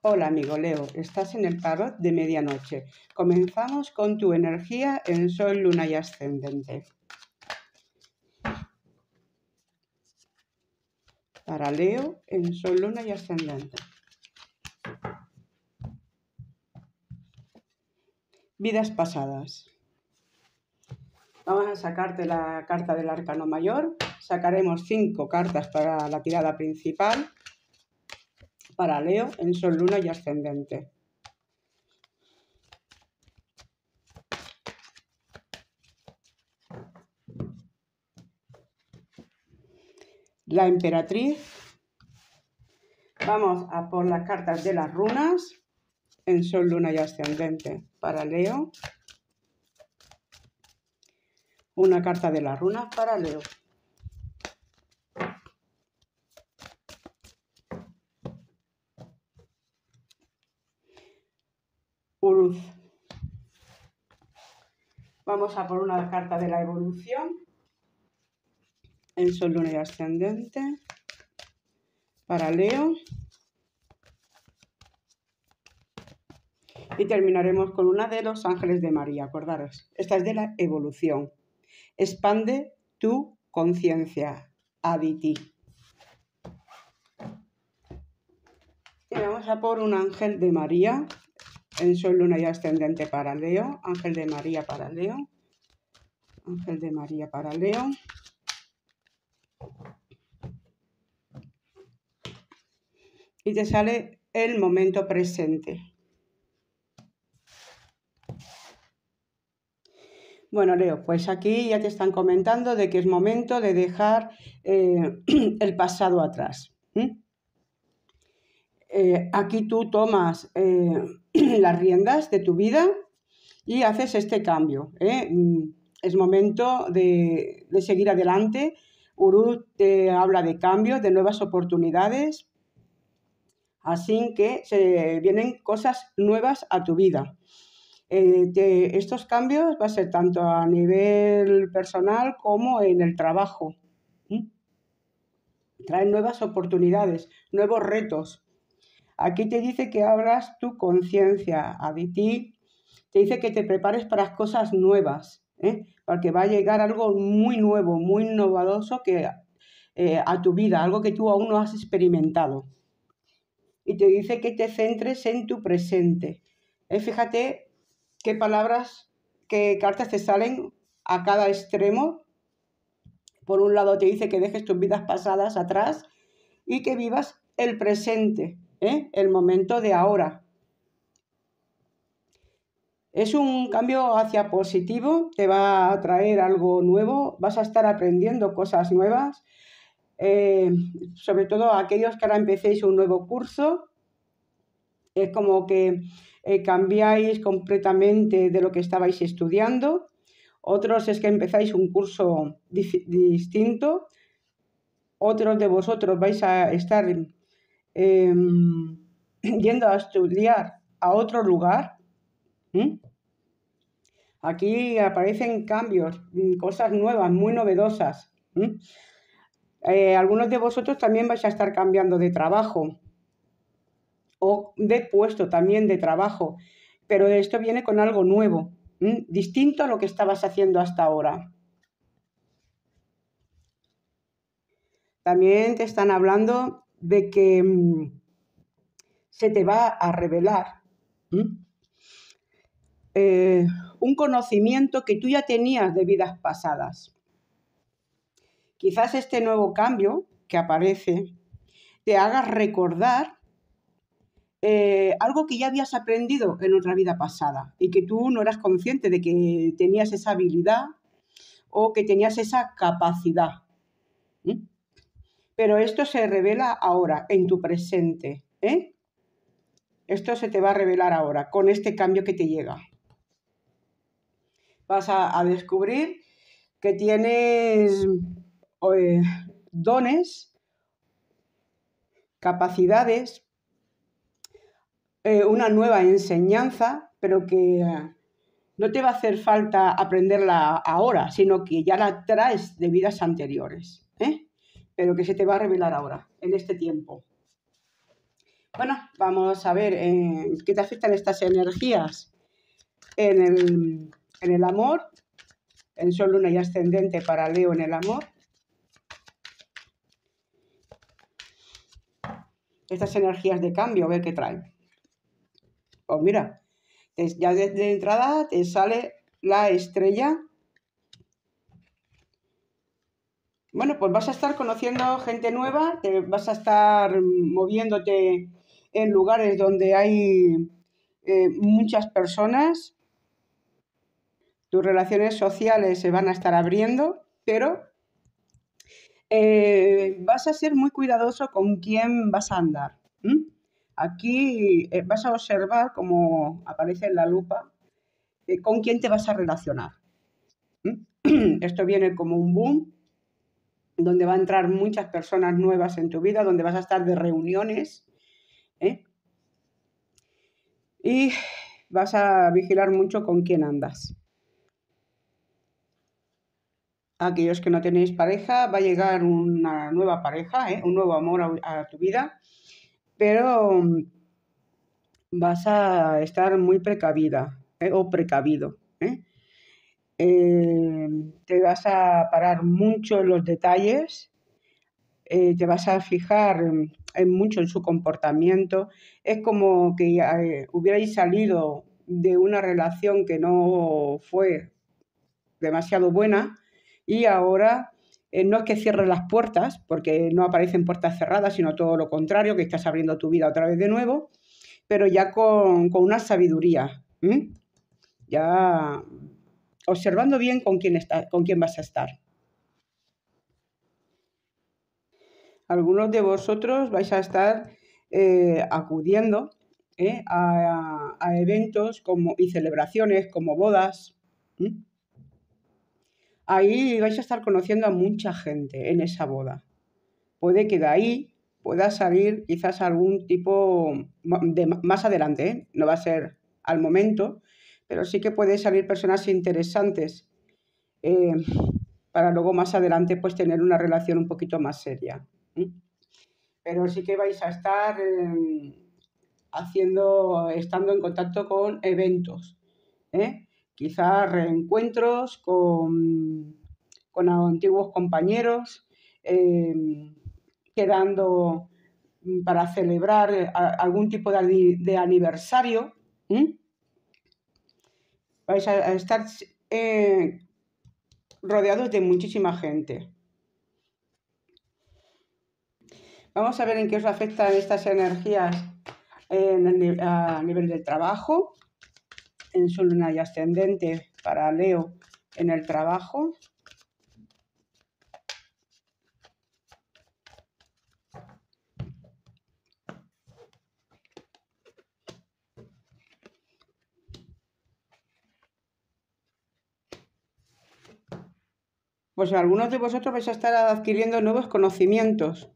Hola amigo Leo, estás en el tarot de medianoche. Comenzamos con tu energía en Sol, Luna y Ascendente. Para Leo en Sol, Luna y Ascendente. Vidas pasadas. Vamos a sacarte la carta del arcano mayor. Sacaremos cinco cartas para la tirada principal para Leo en Sol, Luna y Ascendente. La emperatriz. Vamos a por las cartas de las runas en Sol, Luna y Ascendente para Leo. Una carta de las runas para Leo. Vamos a por una carta de la evolución. en sol, luna y ascendente. Para Leo. Y terminaremos con una de los ángeles de María, acordaros. Esta es de la evolución. Expande tu conciencia, Aditi. Y vamos a por un ángel de María en Sol, Luna y Ascendente para Leo, Ángel de María para Leo, Ángel de María para Leo. Y te sale el momento presente. Bueno, Leo, pues aquí ya te están comentando de que es momento de dejar eh, el pasado atrás. Eh, aquí tú tomas eh, las riendas de tu vida y haces este cambio. ¿eh? Mm, es momento de, seguir adelante. urut te habla de cambios, de nuevas oportunidades. Así que se vienen cosas nuevas a tu vida. Eh, estos cambios va a ser tanto a nivel personal como en el trabajo. Traen nuevas oportunidades, nuevos retos. Aquí te dice que abras tu conciencia a ti, te dice que te prepares para cosas nuevas, ¿eh? porque va a llegar algo muy nuevo, muy innovador que, eh, a tu vida, algo que tú aún no has experimentado. Y te dice que te centres en tu presente. Eh, fíjate qué palabras, qué cartas te salen a cada extremo. Por un lado te dice que dejes tus vidas pasadas atrás y que vivas el presente. ¿eh? el momento de ahora. Es un cambio hacia positivo, te va a traer algo nuevo, vas a estar aprendiendo cosas nuevas, eh, sobre todo aquellos que ahora empecéis un nuevo curso, es como que eh, cambiáis completamente de lo que estabais estudiando, otros es que empezáis un curso distinto, otros de vosotros vais a estar Em, yendo a estudiar a otro lugar, aquí aparecen cambios, mm, cosas nuevas, muy novedosas. Eh, algunos de vosotros también vais a estar cambiando de trabajo o de puesto también de trabajo, pero esto viene con algo nuevo, distinto a lo que estabas haciendo hasta ahora. También te están hablando de que mm, se te va a revelar eh, un conocimiento que tú ya tenías de vidas pasadas. Quizás este nuevo cambio que aparece te haga recordar eh, algo que ya habías aprendido en otra vida pasada y que tú no eras consciente de que tenías esa habilidad o que tenías esa capacidad pero esto se revela ahora, en tu presente. ¿eh? Esto se te va a revelar ahora, con este cambio que te llega. Vas a, descubrir que tienes eh, dones, capacidades, eh, una nueva enseñanza, pero que eh, no te va a hacer falta aprenderla ahora, sino que ya la traes de vidas anteriores. ¿eh? pero que se te va a revelar ahora, en este tiempo. Bueno, vamos a ver eh, qué te afectan estas energías en el, amor, en Sol, Luna y Ascendente para Leo en el amor. Estas energías de cambio, a ver qué traen. Pues mira, ya desde de entrada te sale la estrella Bueno, pues vas a estar conociendo gente nueva, te vas a estar moviéndote en lugares donde hay eh, muchas personas, tus relaciones sociales se van a estar abriendo, pero eh, vas a ser muy cuidadoso con quién vas a andar. Aquí eh, vas a observar, cómo aparece en la lupa, con quién te vas a relacionar. Esto viene como un boom donde va a entrar muchas personas nuevas en tu vida, donde vas a estar de reuniones. ¿eh? Y vas a vigilar mucho con quién andas. Aquellos que no tenéis pareja, va a llegar una nueva pareja, ¿eh? un nuevo amor a, tu vida, pero mm, vas a estar muy precavida ¿eh? o precavido. Em, te vas a parar mucho en los detalles, eh, te vas a fijar mucho en su comportamiento. Es como que eh, hubierais salido de una relación que no fue demasiado buena y ahora eh, no es que cierres las puertas, porque no aparecen puertas cerradas, sino todo lo contrario, que estás abriendo tu vida otra vez de nuevo, pero ya con, una sabiduría. Ya observando bien con quién, está, con quién vas a estar. Algunos de vosotros vais a estar eh, acudiendo eh, a, eventos como, y celebraciones como bodas. Ahí vais a estar conociendo a mucha gente en esa boda. Puede que de ahí pueda salir quizás algún tipo de más adelante, ¿eh? no va a ser al momento, pero sí que pueden salir personas interesantes eh, para luego más adelante pues tener una relación un poquito más seria. Pero sí que vais a estar eh, haciendo, estando en contacto con eventos, ¿eh? quizás reencuentros con, con antiguos compañeros, quedando mm, para celebrar algún tipo de, aniversario vais a estar eh, rodeados de muchísima gente. Vamos a ver en qué os afectan estas energías a nivel del trabajo, en su luna y ascendente para Leo en el trabajo. pues algunos de vosotros vais a estar adquiriendo nuevos conocimientos.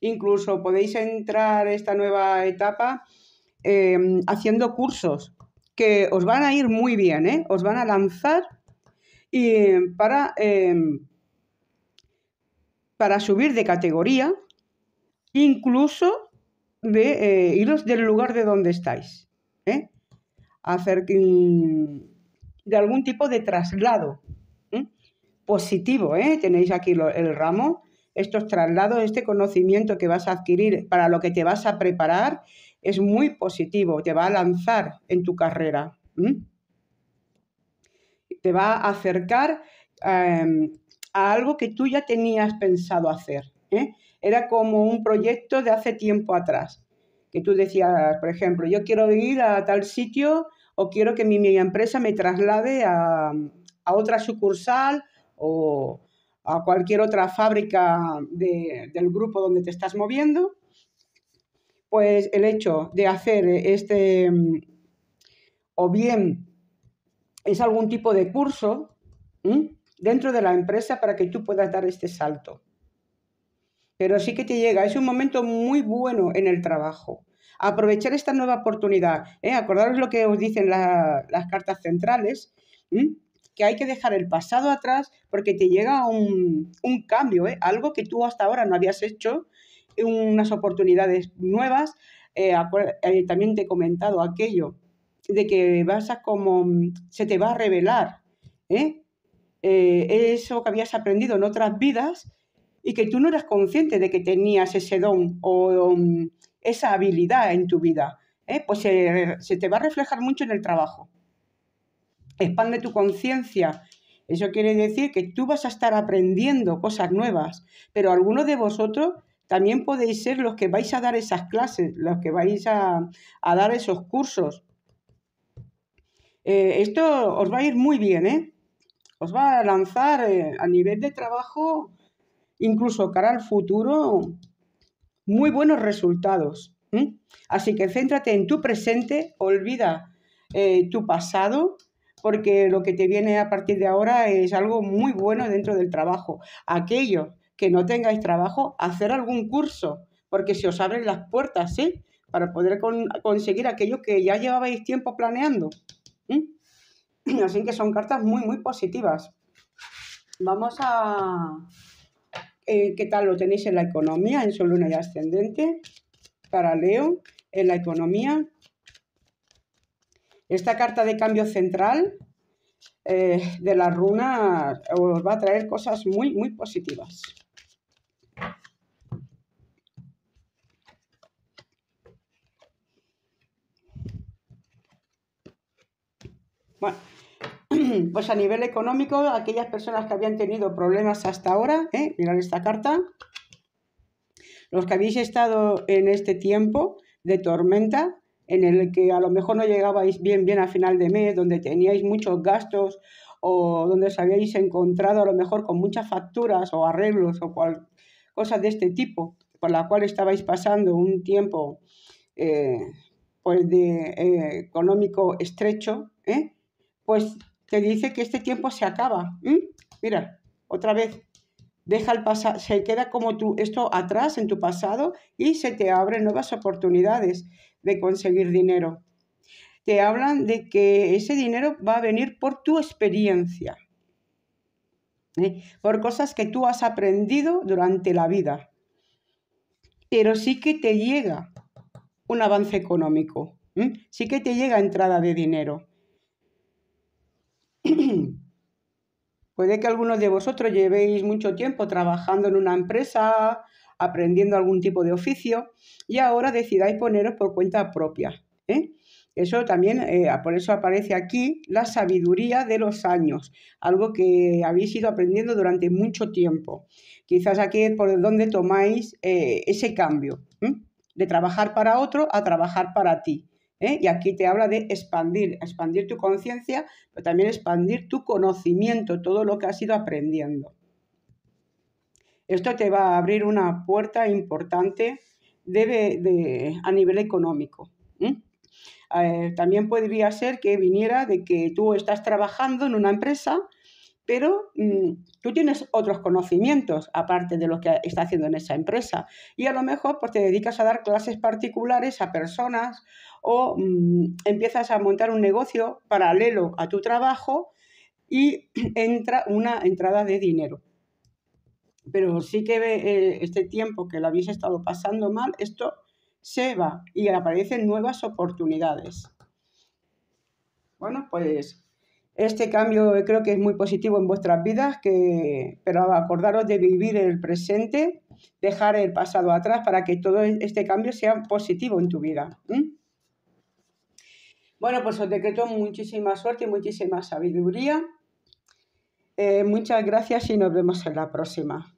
Incluso podéis entrar esta nueva etapa eh, haciendo cursos que os van a ir muy bien, ¿eh? os van a lanzar y, para, em, para subir de categoría, incluso de eh, iros del lugar de donde estáis. Hacer mm, de algún tipo de traslado positivo, ¿eh? tenéis aquí el ramo, estos traslados, este conocimiento que vas a adquirir para lo que te vas a preparar es muy positivo, te va a lanzar en tu carrera, te va a acercar em, a algo que tú ya tenías pensado hacer. ¿eh? Era como un proyecto de hace tiempo atrás, que tú decías, por ejemplo, yo quiero ir a tal sitio o quiero que mi, empresa me traslade a otra sucursal o a cualquier otra fábrica del grupo donde te estás moviendo, pues el hecho de hacer este, mm, o bien es algún tipo de curso dentro de la empresa para que tú puedas dar este salto. Pero sí que te llega, es un momento muy bueno en el trabajo. Aprovechar esta nueva oportunidad. ¿eh? Acordaros lo que os dicen las cartas centrales que hay que dejar el pasado atrás porque te llega un, cambio, ¿eh? algo que tú hasta ahora no habías hecho, unas oportunidades nuevas. Eh, eh, también te he comentado aquello de que vas a como, se te va a revelar ¿eh? eso que habías aprendido en otras vidas y que tú no eras consciente de que tenías ese don o, esa habilidad en tu vida. Pues se te va a reflejar mucho en el trabajo expande tu conciencia. Eso quiere decir que tú vas a estar aprendiendo cosas nuevas, pero algunos de vosotros también podéis ser los que vais a dar esas clases, los que vais a, dar esos cursos. Eh, esto os va a ir muy bien, ¿eh? Os va a lanzar eh, a nivel de trabajo, incluso cara al futuro, muy buenos resultados. Así que céntrate en tu presente, olvida eh, tu pasado porque lo que te viene a partir de ahora es algo muy bueno dentro del trabajo. Aquellos que no tengáis trabajo, hacer algún curso, porque se os abren las puertas, ¿sí? Para poder conseguir aquello que ya llevabais tiempo planeando. Así que son cartas muy, muy positivas. Vamos a... Eh, ¿Qué tal lo tenéis en la economía? En su luna y ascendente. Para Leo, en la economía, esta carta de cambio central eh, de la runa os va a traer cosas muy, muy positivas. Bueno, pues a nivel económico, aquellas personas que habían tenido problemas hasta ahora, eh, mirad esta carta, los que habéis estado en este tiempo de tormenta, en el que a lo mejor no llegabais bien, bien a final de mes, donde teníais muchos gastos o donde os habíais encontrado a lo mejor con muchas facturas o arreglos o cual, cosas de este tipo, por la cual estabais pasando un tiempo eh, pues de, eh, económico estrecho, ¿eh? pues te dice que este tiempo se acaba. Mira, otra vez, deja el se queda como tú, esto atrás en tu pasado y se te abren nuevas oportunidades de conseguir dinero. Te hablan de que ese dinero va a venir por tu experiencia, ¿eh? por cosas que tú has aprendido durante la vida. Pero sí que te llega un avance económico, ¿eh? sí que te llega entrada de dinero. Puede que algunos de vosotros llevéis mucho tiempo trabajando en una empresa, aprendiendo algún tipo de oficio y ahora decidáis poneros por cuenta propia. ¿eh? Eso también, eh, por eso aparece aquí la sabiduría de los años, algo que habéis ido aprendiendo durante mucho tiempo. Quizás aquí es por donde tomáis eh, ese cambio, de trabajar para otro a trabajar para ti. Y aquí te habla de expandir, expandir tu conciencia, pero también expandir tu conocimiento, todo lo que has ido aprendiendo. Esto te va a abrir una puerta importante a nivel económico. Eh, también podría ser que viniera de que tú estás trabajando en una empresa, pero mm, tú tienes otros conocimientos aparte de lo que está haciendo en esa empresa. Y a lo mejor pues, te dedicas a dar clases particulares a personas o mm, empiezas a montar un negocio paralelo a tu trabajo y entra una entrada de dinero pero sí que eh, este tiempo que lo habéis estado pasando mal, esto se va y aparecen nuevas oportunidades. Bueno, pues este cambio creo que es muy positivo en vuestras vidas, que, pero acordaros de vivir el presente, dejar el pasado atrás para que todo este cambio sea positivo en tu vida. Bueno, pues os decreto muchísima suerte y muchísima sabiduría. Eh, muchas gracias y nos vemos en la próxima.